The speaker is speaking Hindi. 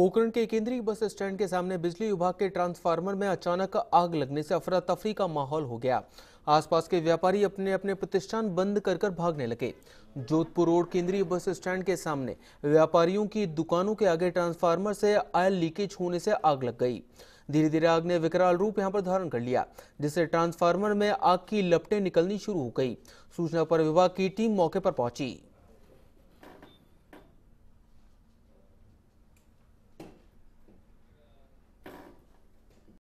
पोखरण के केंद्रीय बस स्टैंड के सामने बिजली विभाग के ट्रांसफार्मर में अचानक आग लगने से अफरा तफरी का माहौल हो गया आसपास के व्यापारी अपने अपने प्रतिष्ठान बंद कर कर भागने लगे जोधपुर रोड केंद्रीय बस स्टैंड के सामने व्यापारियों की दुकानों के आगे ट्रांसफार्मर से आयल लीकेज होने से आग लग गई धीरे धीरे आग ने विकराल रूप यहाँ पर धारण कर लिया जिससे ट्रांसफार्मर में आग की लपटें निकलनी शुरू हो गई सूचना पर विभाग की टीम मौके पर पहुंची